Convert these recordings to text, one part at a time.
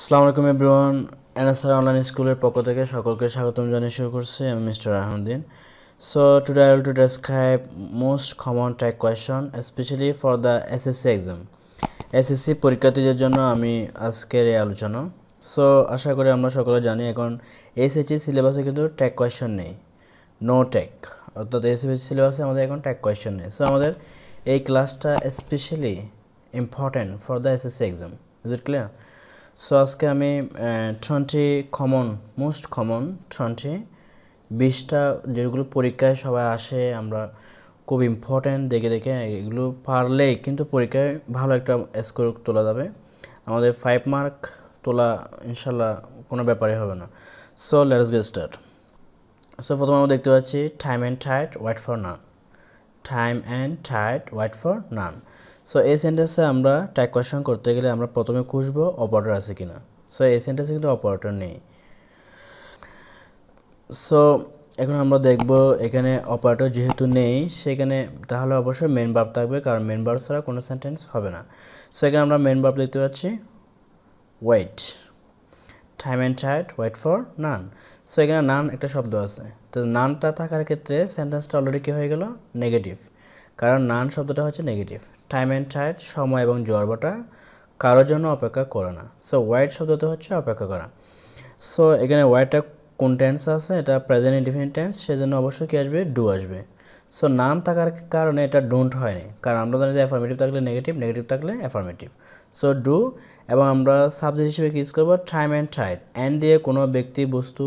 আসসালামু আলাইকুম everyone NSR online স্কুলের পক্ষ থেকে সকলকে স্বাগতম জানিয়ে শুরু করছি আমি mister Ahmedin so today I will to describe most common type question specially for the SSC exam SSC পরীক্ষার্থীদের জন্য আমি আজকের এই আলোচনা সো আশা করি আমরা সকলে জানি এখন এসএসসি সিলেবাসে কিন্তু ট্যাগ কোয়েশন নেই নো ট্যাক অর্থাৎ এসএসসি সিলেবাসে আমাদের এখন ট্যাক কোয়েশন নেই সো আমাদের এই ক্লাসটা specially important for the SSC exam is it clear so আজকে আমি twenty common most common twenty বিশটা যেগুলো পরীক্ষায় সবাই আসে আমরা খুব ইম্পর্ট্যান্ট দেখে দেখে এগুলো পারলেই কিন্তু পরীক্ষায় ভালো একটা স্কোর তোলা যাবে আমাদের ফাইভ মার্ক তোলা ইনশাল্লাহ কোনো ব্যাপারে হবে না so let's get start so প্রথমে আমরা দেখতে পাচ্ছি time and tide wait for none time and tide wait for none so এই সেন্টেন্সে আমরা টাইপ কোয়েশন করতে গেলে আমরা প্রথমে খুঁজবো অপারেটর আছে কিনা সো এই সেন্টেন্সে কিন্তু অপারেটর নেই সো এখন আমরা দেখব এখানে অপারেটর যেহেতু নেই সেখানে তাহলে অবশ্যই মেন বাপ থাকবে কারণ মেন বাপ ছাড়া কোনো সেন্টেন্স হবে না সো এখানে আমরা মেন বাপ দেখতে পাচ্ছি wait time and tide wait for none so এখানে নান একটা শব্দ আছে তো নানটা থাকার ক্ষেত্রে সেন্টেন্সটা অলরেডি কী হয়ে গেল নেগেটিভ কারণ নান শব্দটা হচ্ছে নেগেটিভ টাইম অ্যান্ড টাইড সময় এবং জ্বরবটা কারোর জন্য অপেক্ষা করে না সো ওয়াইট শব্দটা হচ্ছে অপেক্ষা করা সো এখানে ওয়াইটটা কোন টেন্স আছে এটা প্রেজেন্ট ইন্ডিফিনিট টেন্স সেজন্য অবশ্যই কী আসবে ডু আসবে সো নান থাকার কারণে এটা ডোন্ট হয়নি কারণ আমরা জানি যে অ্যাফার্মেটিভ থাকলে নেগেটিভ নেগেটিভ থাকলে অ্যাফার্মেটিভ সো ডু এবং আমরা সাবজেক্ট হিসেবে ইউজ করবো টাইম অ্যান্ড টাইড অ্যান্ড দিয়ে কোনো ব্যক্তি বস্তু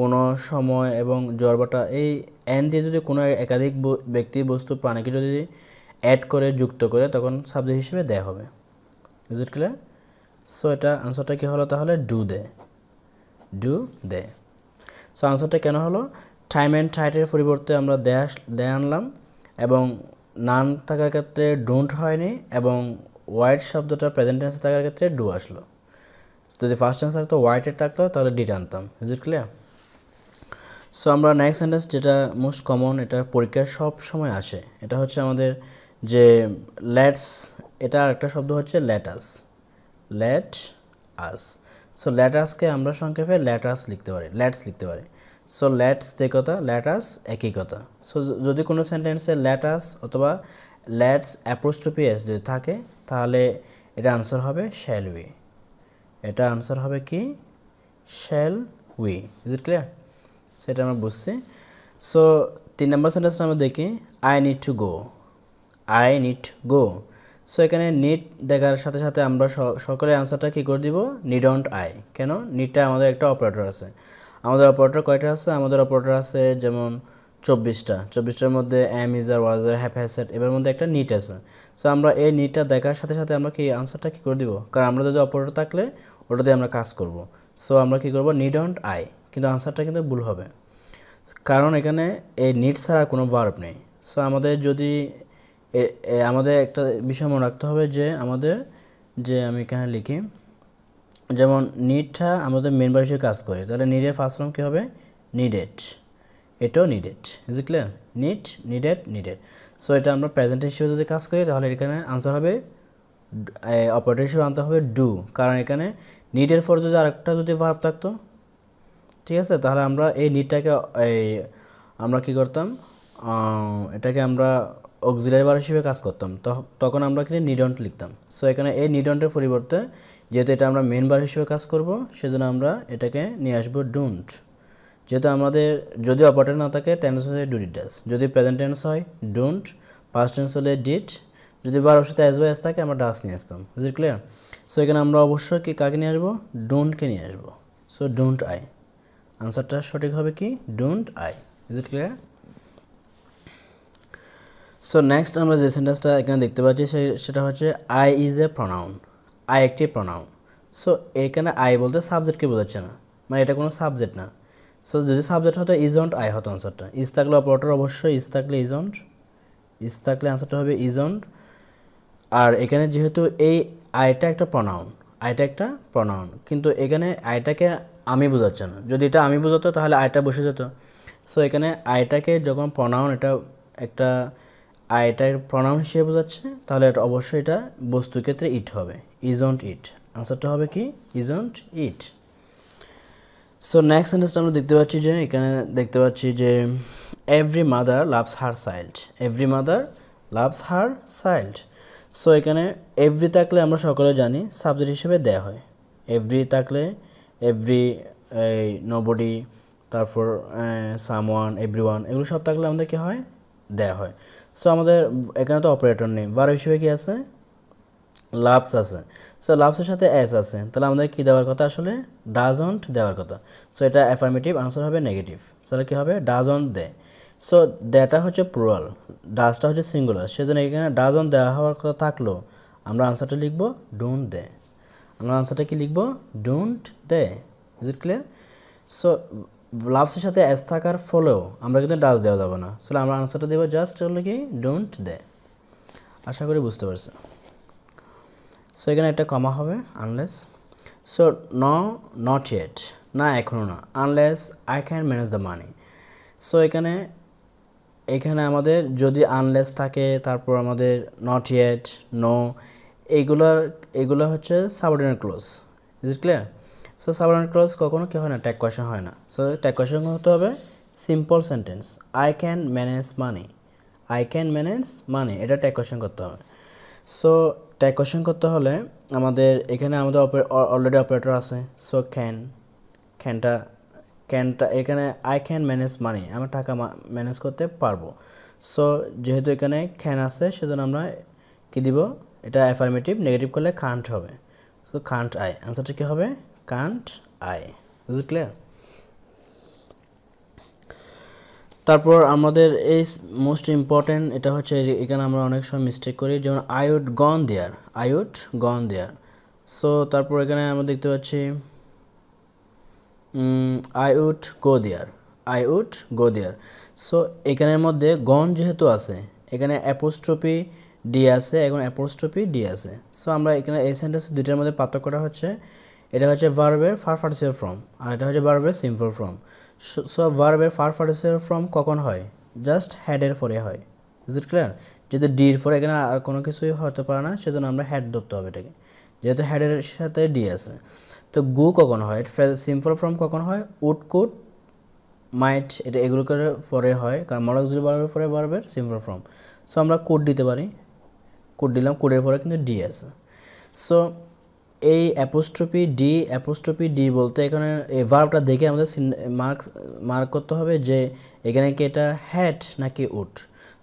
কোনো সময় এবং জ্বরবাটা এই অ্যান্ড দিয়ে যদি কোনো একাধিক ব্যক্তি বস্তু প্রাণীকে যদি অ্যাড করে যুক্ত করে তখন সাবজেক্ট হিসেবে দেয়া হবে ইজ ইট ক্লিয়ার সো এটা আনসারটা কী হলো তাহলে do they do they so আনসারটা কেন হলো টাইম অ্যান্ড টাইটের পরিবর্তে আমরা দে আনলাম এবং নান থাকার ক্ষেত্রে ডোন্ট হয়নি এবং হোয়াইট শব্দটা প্রেজেন্ট টেন্সে থাকার ক্ষেত্রে ডু আসলো যদি ফার্স্ট টেন্স থাকতো হোয়াইটের থাকতো তাহলে ডিট আনতাম ইজ ইট ক্লিয়ার সো আমরা নেক্সট সেন্টেন্স যেটা মোস্ট কমন এটা পরীক্ষায় সব সময় আসে এটা হচ্ছে আমাদের যে লেটস এটা আরেকটা শব্দ হচ্ছে লেটাস লেট আস সো লেটাসকে আমরা সংক্ষেপে লেটাস লিখতে পারি লেটস লিখতে পারি সো লেটস যে কথা লেটাস একই কথা সো যদি কোনো সেন্টেন্সে লেটাস অথবা লেটস অ্যাপ্রোস্টোপি যদি থাকে তাহলে এটা আনসার হবে শ্যাল উই এটা আনসার হবে কি shall we is it clear সেটা আমরা বুঝছি সো তিন নম্বর সেন্টেন্সটা আমরা দেখি I need to go I need go so এখানে নিট দেখার সাথে সাথে আমরা সকলে আনসারটা কী করে দিব নিডন্ট আই কেন নিডটা আমাদের একটা অপারেটর আছে আমাদের অপারেটর কয়টা আছে আমাদের অপারেটর আছে যেমন চব্বিশটা চব্বিশটার মধ্যে এম ইজার ওয়াজার হ্যাসেট এবার মধ্যে একটা নিট আছে সো আমরা এই নিটটা দেখার সাথে সাথে আমরা কি আনসারটা কী করে দিব কারণ আমরা যদি অপারেটর থাকলে ওটা দিয়ে আমরা কাজ করব সো আমরা কী করব নিডন্ট আই কিন্তু আনসারটা কিন্তু ভুল হবে কারণ এখানে এই নিট ছাড়া কোনো ভার্ব নেই সো আমাদের যদি আমাদের একটা বিষয় মনে রাখতে হবে যে আমাদের যে আমি এখানে লিখি যেমন নিটটা আমাদের মেন বার হিসেবে কাজ করে তাহলে নিডের ফার্স্ট ফর্ম কী হবে নিডেড এটাও needed is clear need needed needed so এটা আমরা প্রেজেন্ট হিসেবে যদি কাজ করি তাহলে এখানে আনসার হবে অপারেটর হিসেবে আনতে হবে ডু কারণ এখানে নিডের ফর যদি আরেকটা যদি ভার্ব থাকতো ঠিক আছে তাহলে আমরা এই নিটটাকে এই আমরা কি করতাম এটাকে আমরা অক্সিলারি বার হিসেবে কাজ করতাম তখন আমরা কিন্তু নিডন্ট লিখতাম সো এখানে এই নিডন্টের পরিবর্তে যেহেতু এটা আমরা মেন বার হিসেবে কাজ করব সেজন্য আমরা এটাকে নিয়ে আসবো ডোন্ট যেহেতু আমাদের যদি অপারেটার না থাকে টেন্স হলে ডু ডিট ডাস যদি প্রেজেন্ট টেন্স হয় ডোন্ট পাস্ট টেন্স হলে ডিট যদি বার অবশ্যই এস বাই এস থাকে আমরা ডাস নিয়ে আসতাম ইজ ক্লিয়ার সো এখানে আমরা অবশ্যই কি কাকে নিয়ে আসবো ডোন্টকে নিয়ে আসবো সো ডোন্ট আই আনসারটা সঠিক হবে কি don't I is it clear so next আমরা যে সেন্টেন্সটা এখানে দেখতে পাচ্ছি সেটা হচ্ছে I is a pronoun I একটি প্রনাউন সো এখানে আই বলতে সাবজেক্টকে বোঝাচ্ছে না মানে এটা কোনো সাবজেক্ট না সো যদি সাবজেক্ট হতো ইজন্ট আই হতো আনসারটা ইজ থাকলে অপারেটর অবশ্যই ইজ থাকলে ইজন্ট ইজ থাকলে আনসারটা হবে ইজন্ট আর এখানে যেহেতু এই আইটা একটা প্রনাউন আয়টা একটা প্রণয়ন কিন্তু এখানে আয়টাকে আমি বোঝাচ্ছে না যদি এটা আমি বোঝাতো তাহলে আয়টা বসে যেত সো এখানে আয়টাকে যখন প্রণয়ন এটা একটা আয়টার প্রণয়ন হিসেবে বোঝাচ্ছে তাহলে এটা অবশ্যই এটা বস্তু ক্ষেত্রে ইট হবে ইজন্ট ইট আনসারটা হবে কি ইজন্ট ইট সো নেক্সট সেন্টেন্সটা আমরা দেখতে পাচ্ছি যে এখানে দেখতে পাচ্ছি যে every mother loves her child every mother loves her child so এখানে এভরি থাকলে আমরা সকলে জানি সাবজেক্ট হিসেবে দেয়া হয় এভরি থাকলে এভরি এই নবডি তারপর সাম ওয়ান এভরি ওয়ান এগুলো সব থাকলে আমাদের কী হয় দেয়া হয় সো আমাদের এখানে তো অপারেটর নেই বারো হিসেবে কী আছে লাভস আছে সো লাভসের সাথে এস আছে তাহলে আমাদের কী দেওয়ার কথা আসলে ডাজন্ট দেওয়ার কথা সো এটা অ্যাফার্মেটিভ আনসার হবে নেগেটিভ তাহলে কী হবে ডাজন্ট দেয় সো দ্যাটা হচ্ছে প্লুরাল ডাজটা হচ্ছে সিঙ্গুলার সেজন্য এখানে ডাজন দেওয়া হওয়ার কথা থাকলো আমরা আনসারটা লিখব ডোন্ট দে আমরা আনসারটা কি লিখব don't they is it clear so লাভসের সাথে অ্যাস থাকার ফলেও আমরা কিন্তু ডাজ দেওয়া যাবে না সো আমরা আনসারটা দেবো জাস্ট হলো কি ডোন্ট দে আশা করি বুঝতে পারছো সো এখানে একটা কমা হবে আনলেস সো ন নট ইয়েট না এখনও না unless I can manage the money so এখানে এখানে আমাদের যদি আনলেস থাকে তারপর আমাদের নট ইয়েট নো এইগুলোর এগুলো হচ্ছে subordinate clause is it clear so subordinate clause কখনো কী হয় না ট্যাগ কোয়েশন হয় না সো ট্যাগ কোয়েশন হতে হবে simple sentence I can manage money I can manage money এটা ট্যাগ কোয়েশন করতে হবে সো ট্যাগ কোয়েশন করতে হলে আমাদের এখানে আমাদের অলরেডি অপারেটর আছে সো ক্যান ক্যানটা ক্যানটা এখানে আই ক্যান ম্যানেজ মানি আমরা টাকা ম্যানেজ করতে পারবো সো যেহেতু এখানে ক্যান আছে সেজন্য আমরা কী দিব এটা অ্যাফার্মেটিভ নেগেটিভ করলে কান্ট হবে সো কান্ট আই আনসারটা কী হবে can't I is it clear তারপর আমাদের এই মোস্ট ইম্পর্ট্যান্ট এটা হচ্ছে এখানে আমরা অনেক সময় মিস্টেক করি যেমন I would gone there I would gone there so তারপর এখানে আমরা দেখতে পাচ্ছি I would go there I would go there so এখানের মধ্যে গন যেহেতু আছে এখানে অ্যাপোস্ট্রপি ডি আছে এখন অ্যাপোস্ট্রপি ডি আছে সো আমরা এখানে এই সেন্টেন্স দুইটার মধ্যে পার্থক্যটা হচ্ছে এটা হচ্ছে ভার্বের ফার ফার্টিসিয়াল ফর্ম আর এটা হচ্ছে ভার্বের সিম্পল ফর্ম সো ভার্বের ফার ফার্টিসিয়াল ফর্ম কখন হয় জাস্ট হ্যাডের পরে হয় ইজ ইট ক্লিয়ার যেহেতু ডির পরে এখানে আর কোনো কিছুই হতে পারে না সেজন্য আমরা হ্যাড ধরতে হবে এটাকে যেহেতু হ্যাডের সাথে ডি আছে তো গু কখন হয় ফ্রেজ সিম্পল ফর্ম কখন হয় উড কুড মাইট এটা এগুলোকে পরে হয় কারণ মরক যদি বাড়ার পরে বাড়বে সিম্পল ফর্ম সো আমরা কোড দিতে পারি কোড দিলাম কোডের পরে কিন্তু ডি আছে সো এই অ্যাপোস্ট্রপি ডি অ্যাপোস্ট্রপি ডি বলতে এখানে এই ভার্বটা দেখে আমাদের মার্কস মার্ক করতে হবে যে এখানে কি এটা হ্যাট নাকি উট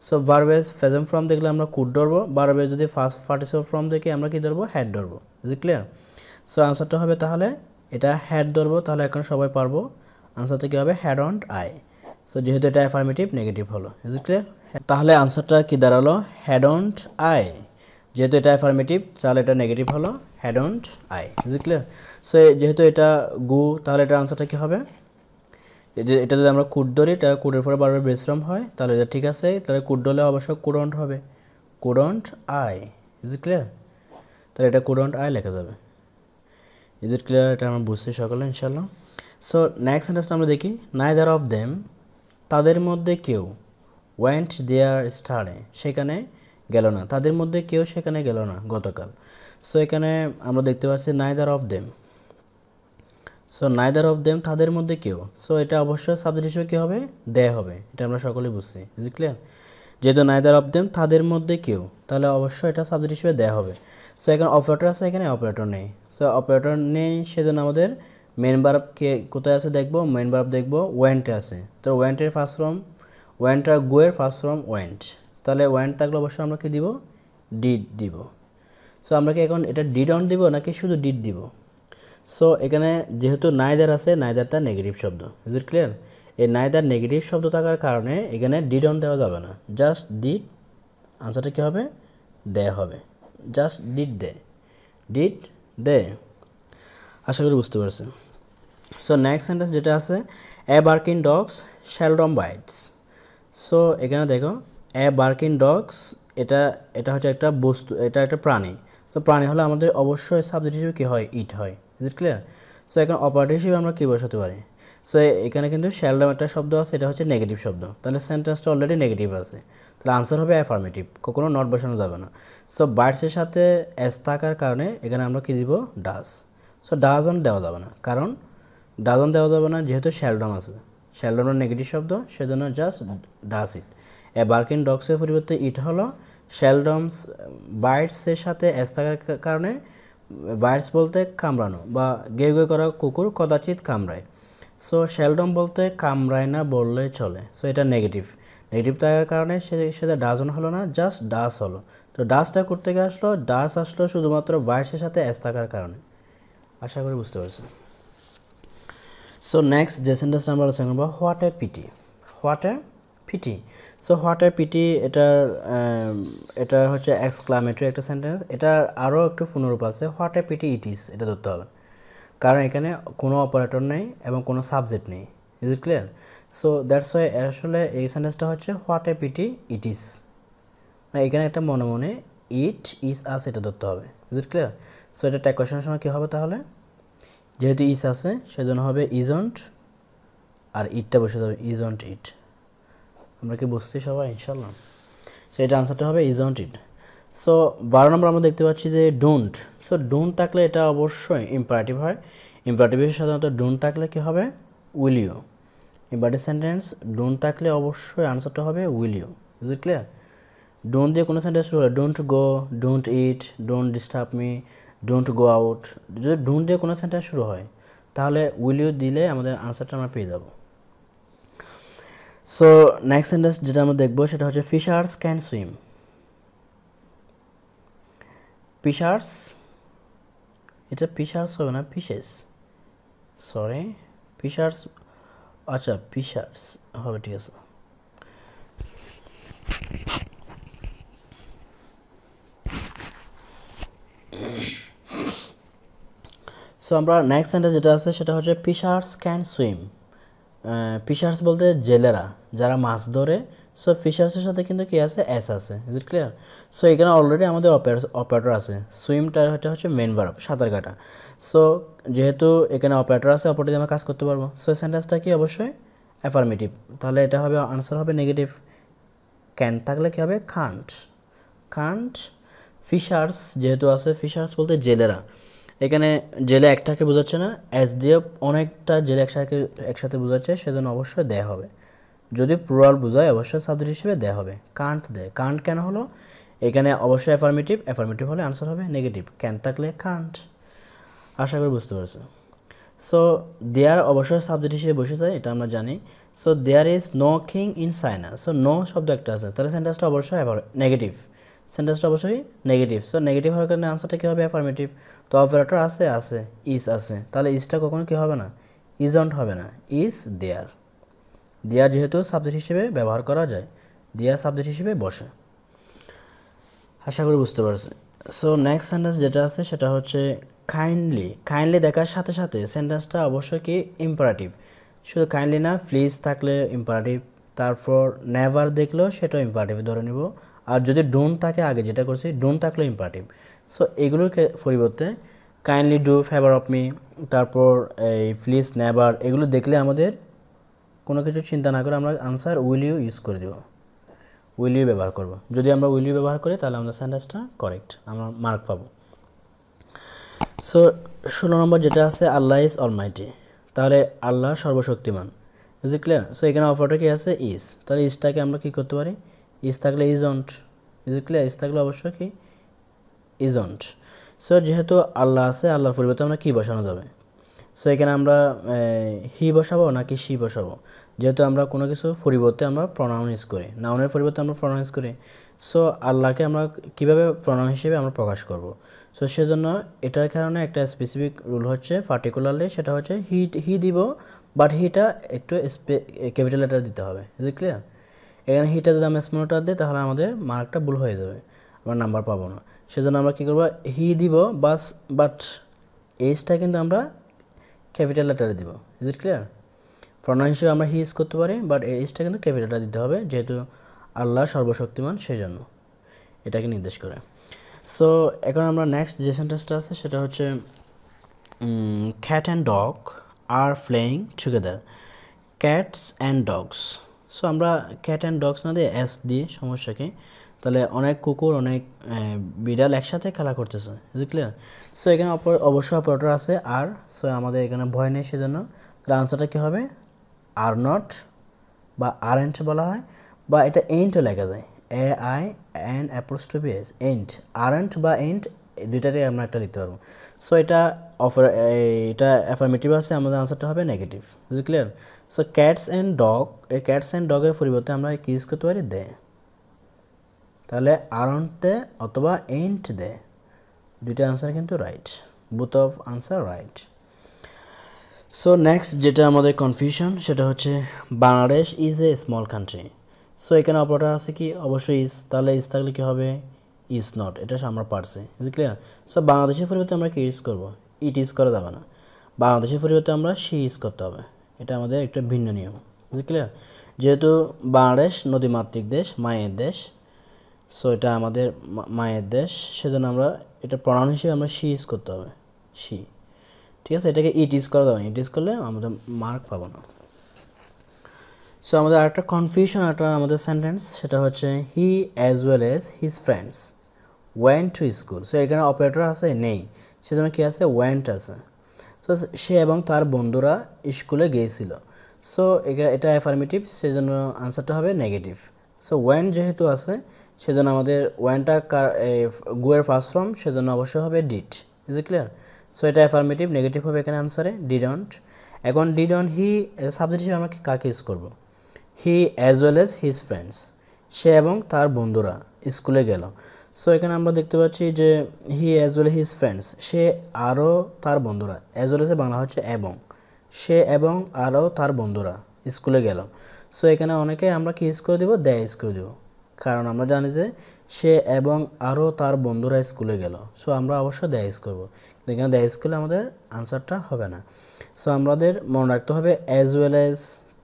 সো ভার্বে ফ্যাজম ফর্ম দেখলে আমরা কুড ধরবো ভার্বেজ যদি ফার্স্ট পার্টিসিপাল ফর্ম দেখে আমরা কি ধরবো হ্যাট ধরবো ইজ ক্লিয়ার সো আনসারটা হবে তাহলে এটা হ্যাড ধরবো তাহলে এখন সবাই পারবো আনসারটা কী হবে হ্যাড অন আই সো যেহেতু এটা অ্যাফার্মেটিভ নেগেটিভ হলো ইজ ইট ক্লিয়ার তাহলে আনসারটা কী দাঁড়ালো হ্যাড অন আই যেহেতু এটা অ্যাফার্মেটিভ তাহলে এটা নেগেটিভ হলো hadn't I is it clear so যেহেতু এটা গু তাহলে এটা আনসারটা কী হবে এটা যদি আমরা কুট ধরি এটা কুটের পরে বারবার বিশ্রম হয় তাহলে এটা ঠিক আছে তাহলে কুট ধরলে অবশ্য কুডন্ট হবে couldn't I is it clear তাহলে এটা কুডন্ট আই লেখা যাবে ইজ ইট ক্লিয়ার এটা আমরা বুঝছি সকলে ইনশাল্লাহ সো নেক্সট সেন্টেন্সটা আমরা দেখি নাইদার অফ দেম তাদের মধ্যে কেউ ওয়েন্ট দেয়ার স্টারে সেখানে গেল না তাদের মধ্যে কেউ সেখানে গেল না গতকাল সো এখানে আমরা দেখতে পাচ্ছি neither of them so neither of them তাদের মধ্যে কেউ সো এটা অবশ্যই সাবজেক্ট হিসেবে কী হবে দে হবে এটা আমরা সকলে বুঝছি ইজ ক্লিয়ার যেহেতু নাইদার অফ দেম তাদের মধ্যে কেউ তাহলে অবশ্যই এটা সাবজেক্ট হিসেবে দেওয়া হবে সো এখানে অপারেটর আছে এখানে অপারেটর নেই সো অপারেটর নেই সেজন্য আমাদের মেন বার্ব কে কোথায় আছে দেখবো মেন বার্ব দেখবো ওয়েন্টে আছে তো ওয়েন্টের ফার্স্ট ফর্ম ওয়েন্ট আর গোয়ের ফার্স্ট ফর্ম ওয়েন্ট তাহলে ওয়েন্ট থাকলে অবশ্যই আমরা কী দিব ডিড দিব সো আমরা কি এখন এটা ডিড অন দিব নাকি শুধু ডিড দিব সো এখানে যেহেতু নাইদার আছে নাইদারটা নেগেটিভ শব্দ ইজ ইট ক্লিয়ার এই নাইদার নেগেটিভ শব্দ থাকার কারণে এখানে ডিডন দেওয়া যাবে না জাস্ট ডিড আনসারটা কী হবে দে হবে just did they did they আশা করি বুঝতে পারছি সো নেক্সট সেন্টেন্স যেটা আছে a barking dogs seldom bites so এখানে দেখো এ বার্কিং ডগস এটা এটা হচ্ছে একটা বস্তু এটা একটা প্রাণী তো প্রাণী হলে আমাদের অবশ্যই সাবজেক্ট হিসেবে কী হয় ইট হয় ইজ ইট ক্লিয়ার সো এখন অপারেটিভ হিসেবে আমরা কী বসাতে পারি সো এখানে কিন্তু শ্যালডাম একটা শব্দ আছে এটা হচ্ছে নেগেটিভ শব্দ তাহলে সেন্টেন্সটা অলরেডি নেগেটিভ আছে তাহলে আনসার হবে অ্যাফার্মেটিভ কখনো নট বসানো যাবে না সো বার্ডসের সাথে অ্যাস থাকার কারণে এখানে আমরা কী দিব ডাস সো ডাজন দেওয়া যাবে না কারণ ডাজন দেওয়া যাবে না যেহেতু শ্যালডাম আছে শ্যালডামের নেগেটিভ শব্দ সেজন্য জাস্ট ডাস ইট এ বার্কিন ডগসের পরিবর্তে ইট হলো শ্যালডমস বার্ডসের সাথে অ্যাস থাকার কারণে বার্ডস বলতে কামড়ানো বা গেউ গে করা কুকুর কদাচিৎ কামড়ায় সো শেলডম বলতে কামড়ায় না বললে চলে সো এটা নেগেটিভ নেগেটিভ থাকার কারণে সে সেটা ডাজন হলো না জাস্ট ডাস হলো তো ডাসটা করতে গিয়ে আসলো ডাস আসলো শুধুমাত্র ভাইসের সাথে অ্যাস থাকার কারণে আশা করি বুঝতে পারছি সো নেক্সট যে সেন্টেন্সটা আমরা আলোচনা করবো what a pity what a pity so what a pity এটার um, এটা হচ্ছে এক্সক্লামেটরি একটা সেন্টেন্স এটার আরও একটু পুনরূপ আছে হোয়াট এ পিটি ইট ইস এটা ধরতে হবে কারণ এখানে কোনো অপারেটর নেই এবং কোনো সাবজেক্ট নেই is it clear so that's why আসলে এই সেন্টেন্সটা হচ্ছে what a pity it is এখানে একটা মনে মনে ইট ইজ আস এটা ধরতে হবে ইজ ইট ক্লিয়ার সো এটা ট্যাগ কোয়েশনের সময় কী হবে তাহলে যেহেতু ইস আছে সেজন্য হবে ইজন্ট আর ইটটা বসে যাবে ইজন্ট ইট আমরা কি বুঝছি সবাই ইনশাল্লাহ সো এটা আনসারটা হবে ইজন্ট ইট সো বারো নম্বর আমরা দেখতে পাচ্ছি যে ডোন্ট সো ডোন্ট থাকলে এটা অবশ্যই ইম্পারেটিভ হয় ইম্পারেটিভের সাধারণত ডোন্ট থাকলে কী হবে will you imperative sentence don't থাকলে অবশ্যই আনসারটা হবে will you is it clear don't দিয়ে কোনো সেন্টেন্স শুরু হয় don't go don't eat don't disturb me don't go out যদি ডোন্ট দিয়ে কোনো সেন্টেন্স শুরু হয় তাহলে উইল ইউ দিলে আমাদের আনসারটা আমরা পেয়ে যাব সো নেক্সট সেন্টেন্স যেটা আমরা দেখবো সেটা হচ্ছে ফিশার্স ক্যান সুইম পিসার্স এটা পিসার্স হবে না পিসেস সরি পিসার্স আচ্ছা পিসার্স হবে ঠিক আছে সো আমরা নেক্সট সেন্টার যেটা আছে সেটা হচ্ছে ফিশার্স ক্যান সুইম ফিশার্স বলতে জেলেরা যারা মাছ ধরে সো ফিশার্সের সাথে কিন্তু কি আছে এস আছে ইজ ইট ক্লিয়ার সো এখানে অলরেডি আমাদের অপারেটর আছে সুইমটা এটা হচ্ছে মেন ভার্ব সাঁতার কাটা সো যেহেতু এখানে অপারেটর আছে অপারেটর আমরা কাজ করতে পারবো সো সেন্টেন্সটা কি অবশ্যই অ্যাফার্মেটিভ তাহলে এটা হবে আনসার হবে নেগেটিভ ক্যান থাকলে কী হবে খান্ট খান্ট ফিশার্স যেহেতু আছে ফিশার্স বলতে জেলেরা এখানে জেলে একটাকে বোঝাচ্ছে না এস দিয়ে অনেকটা জেলে একসাথে একসাথে বোঝাচ্ছে সেজন্য অবশ্যই দেয়া হবে যদি প্রুরাল বোঝায় অবশ্যই সাবজেক্ট হিসেবে দেয়া হবে কান্ট দেয় কান্ট কেন হলো এখানে অবশ্যই অ্যাফার্মেটিভ অ্যাফার্মেটিভ হলে আনসার হবে নেগেটিভ ক্যান থাকলে কান্ট আশা করি বুঝতে পারছো সো দেয়ার অবশ্যই সাবজেক্ট হিসেবে বসে যায় এটা আমরা জানি so there is no king in সাইনা সো নো শব্দ একটা আছে তাহলে সেন্টেন্সটা অবশ্যই নেগেটিভ সেন্টেন্সটা অবশ্যই নেগেটিভ সো নেগেটিভ হওয়ার কারণে আনসারটা কী হবে অ্যাফার্মেটিভ তো অপারেটর আছে আছে ইজ আছে তাহলে ইজটা কখনো কী হবে না ইজন্ট হবে না ইজ দেয়ার দিয়া যেহেতু সাবজেক্ট হিসেবে ব্যবহার করা যায় দিয়া সাবজেক্ট হিসেবে বসে আশা করি বুঝতে পারছি সো নেক্সট সেন্টেন্স যেটা আছে সেটা হচ্ছে কাইন্ডলি কাইন্ডলি দেখার সাথে সাথে সেন্টেন্সটা অবশ্যই কি ইম্পারেটিভ শুধু কাইন্ডলি না প্লিজ থাকলে ইম্পারেটিভ তারপর নেভার দেখলেও সেটাও ইম্পারেটিভ ধরে নিব আর যদি ডোন থাকে আগে যেটা করছি ডোন থাকলে ইম্পারেটিভ সো এগুলোর পরিবর্তে kindly do favour of me তারপর এই প্লিজ নেভার এগুলো দেখলে আমাদের কোনো কিছু চিন্তা না করে আমরা আনসার উইল ইউ ইউজ করে দেব উইল ইউ ব্যবহার করব যদি আমরা উইল ইউ ব্যবহার করি তাহলে আমরা সেন্টেন্সটা কারেক্ট আমরা মার্ক পাবো সো ষোলো নম্বর যেটা আছে আল্লাহ ইজ অলমাইটি তাহলে আল্লাহ সর্বশক্তিমান ইজ ই ক্লিয়ার সো এখানে অফারটা কি আছে ইজ তাহলে ইজটাকে আমরা কী করতে পারি ইজ থাকলে isn't is it clear is থাকলে অবশ্যই কি ইজন্ট সো যেহেতু আল্লাহ আছে আল্লাহর পরিবর্তে আমরা কী বসানো যাবে সো এখানে আমরা হি বসাবো নাকি সি বসাবো যেহেতু আমরা কোনো কিছু পরিবর্তে আমরা প্রণাউন ইউজ করি নাউনের পরিবর্তে আমরা প্রণাউন ইউজ করি সো আল্লাহকে আমরা কিভাবে প্রণাউন হিসেবে আমরা প্রকাশ করব সো সেজন্য এটার কারণে একটা স্পেসিফিক রুল হচ্ছে পার্টিকুলারলি সেটা হচ্ছে হি হি দিব বাট হিটা একটু ক্যাপিটাল লেটার দিতে হবে ইজ ইট ক্লিয়ার এখানে হিটা যদি আমরা স্মল দিই তাহলে আমাদের মার্কটা ভুল হয়ে যাবে আমরা নাম্বার পাবো না সেজন্য আমরা কী করবো হি দিব বাস বাট এইজটা কিন্তু আমরা ক্যাপিটাল লেটারে দিব ইজ ইট ক্লিয়ার ফর্নার হিসেবে আমরা হি ইউজ করতে পারি বাট এই ইজটা কিন্তু ক্যাপিটালটা দিতে হবে যেহেতু আল্লাহ সর্বশক্তিমান সেই জন্য এটাকে নির্দেশ করে সো এখন আমরা নেক্সট যে সেন্টেন্সটা আছে সেটা হচ্ছে cat and dog are flying together cats and dogs so আমরা ক্যাট অ্যান্ড ডগস না দিয়ে s দিয়ে সমস্যাকে তাহলে অনেক কুকুর অনেক বিড়াল একসাথে খেলা করতেছে ইজ ক্লিয়ার সো এখানে অবশ্যই অপারেটর আছে আর সো আমাদের এখানে ভয় নেই সেজন্য তাহলে আনসারটা কী হবে আর নট বা আর এন্ট বলা হয় বা এটা এন্টও লেখা যায় a I and to BS aren't আর এন্ট বা এন্ট দুইটারই আমরা একটা লিখতে পারবো সো এটা অফার এটা অ্যাফার্মেটিভ আছে আমাদের আনসারটা হবে negative is clear so cats and dog এই ক্যাটস অ্যান্ড ডগের পরিবর্তে আমরা কি ইউজ করতে পারি দেয় তাহলে আরন্ট দে অথবা এন্ট দে দুইটা আনসার কিন্তু right both of answer right so next যেটা আমাদের কনফিউশন সেটা হচ্ছে Bangladesh is a small country so এখানে অপরটা আছে কি অবশ্যই ইজ তাহলে ইজ থাকলে কী হবে ইজ নট এটা আমরা পারছি ইজ ক্লিয়ার সো বাংলাদেশের পরিবর্তে আমরা কি ইউজ করবো ইট ইজ করা যাবে না বাংলাদেশের পরিবর্তে আমরা সি ইউজ করতে হবে এটা আমাদের একটা ভিন্ন নিয়ম ইজ ক্লিয়ার যেহেতু বাংলাদেশ নদীমাতৃক দেশ মায়ের দেশ সো এটা আমাদের মায়ের দেশ সেজন্য আমরা এটা প্রণাম হিসেবে আমরা শি ইউজ করতে হবে শি ঠিক আছে এটাকে ইট ইজ করা যাবে ইট ইজ করলে আমাদের মার্ক পাবো না সো আমাদের আরেকটা কনফিউশন একটা আমাদের সেন্টেন্স সেটা হচ্ছে he as well as his friends went to school so এখানে অপারেটর আছে নেই সেজন্য কী আছে ওয়েন্ট আছে সো সে এবং তার বন্ধুরা স্কুলে গিয়েছিল সো এটা অ্যাফার্মেটিভ সেজন্য আনসারটা হবে নেগেটিভ সো ওয়েন যেহেতু আছে সেজন্য আমাদের ওয়ানটা গুয়ের ফার্স্ট ফর্ম সেজন্য অবশ্যই হবে ডিট ইজ ক্লিয়ার সো এটা অ্যাফার্মেটিভ নেগেটিভ হবে এখানে আনসারে ডিডন্ট এখন ডিডন্ট হি সাবজেক্ট হিসেবে আমরা কাকে ইউজ করবো he as well as his friends সে এবং তার বন্ধুরা স্কুলে গেল সো এখানে আমরা দেখতে পাচ্ছি যে he as well his friends সে আরও তার বন্ধুরা অ্যাজ ওয়েল এ বাংলা হচ্ছে এবং সে এবং আরও তার বন্ধুরা স্কুলে গেল সো এখানে অনেকে আমরা কি ইউজ করে দেবো দ্য ইউজ করে দেবো কারণ আমরা জানি যে সে এবং আরও তার বন্ধুরা স্কুলে গেল সো আমরা অবশ্য দ্যাস করব এখানে দ্যাস করলে আমাদের আনসারটা হবে না সো আমাদের মনে রাখতে হবে অ্যাজ ওয়েল অ্যাজ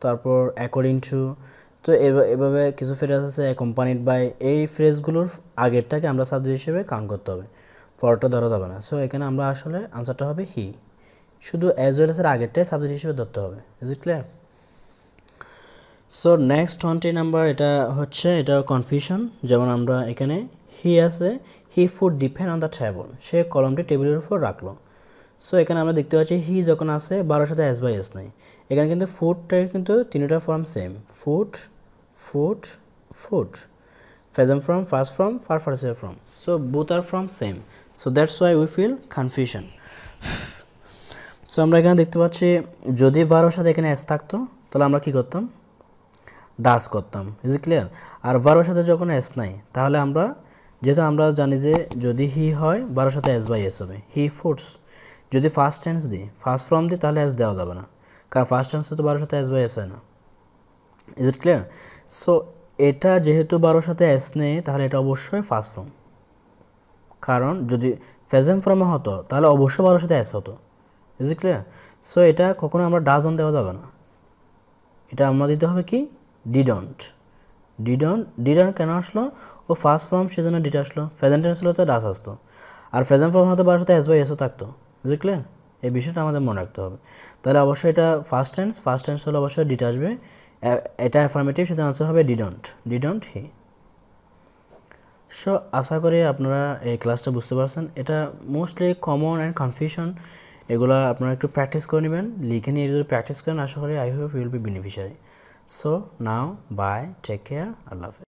তারপর অ্যাকর্ডিং টু তো এভাবে কিছু ফ্রেজ আছে কোম্পানিড বাই এই ফ্রেজগুলোর আগেরটাকে আমরা সাবজেক্ট হিসেবে কাউন্ট করতে হবে ফরটা ধরা যাবে না সো এখানে আমরা আসলে আনসারটা হবে হি শুধু অ্যাজ ওয়েল অ্যাজের আগেরটাই সাবজেক্ট হিসেবে ধরতে হবে is it clear so next twenty number এটা হচ্ছে এটা কনফিউশন যেমন আমরা এখানে হি আছে he put the pen on the table সে কলমটি টেবিলের উপর রাখলো সো এখানে আমরা দেখতে পাচ্ছি হি যখন আছে বারোর সাথে এস বাই এস নাই এখানে কিন্তু ফুডটার কিন্তু তিনটা form same put put put ফেজম ফর্ম ফার্স্ট ফর্ম ফার ফার্স ফর্ম সো বুথ আর form same so that's why we feel confusion সো আমরা এখানে দেখতে পাচ্ছি যদি বারোর সাথে এখানে এস থাকতো তাহলে আমরা কী করতাম ডাস করতাম ইজ ক্লিয়ার আর বারোর সাথে যখন এস নাই তাহলে আমরা যেহেতু আমরা জানি যে যদি হি হয় বারোর সাথে এস বাই এস হবে হি ফুডস যদি ফার্স্ট টেন্স দিই ফার্স্ট ফর্ম দিই তাহলে এস দেওয়া যাবে না কারণ ফার্স্ট টেন্সে তো বারোর সাথে এস বাই এস হয় না ইজ ইট ক্লিয়ার সো এটা যেহেতু বারোর সাথে এস নেই তাহলে এটা অবশ্যই ফার্স্ট ফর্ম কারণ যদি ফেজেন ফর্মে হতো তাহলে অবশ্যই বারোর সাথে এস হতো ইজ ইট ক্লিয়ার সো এটা কখনো আমরা ডাজন দেওয়া যাবে না এটা আমরা দিতে হবে কি ডিডন্ট ডিডন্ট ডিডন্ট কেন আসলো ও ফার্স্ট ফর্ম সেজন্য ডিটা আসলো ফেজেন্ট টেন্স হলে তো ডাস আসতো আর প্রেজেন্ট ফর্ম হতে বাসাতে এস বাই এসও থাকতো বুঝলেন এই বিষয়টা আমাদের মনে রাখতে হবে তাহলে অবশ্যই এটা ফার্স্ট টেন্স ফার্স্ট টেন্স হলে অবশ্যই ডিটা আসবে এটা অ্যাফার্মেটিভ সেটা আনসার হবে ডিডন্ট ডিডন্ট হি সো আশা করি আপনারা এই ক্লাসটা বুঝতে পারছেন এটা মোস্টলি কমন অ্যান্ড কনফিউশন এগুলো আপনারা একটু প্র্যাকটিস করে নেবেন লিখে নিয়ে যদি প্র্যাকটিস করেন আশা করি I hope you'll be beneficiary So now bye, take care, I love you.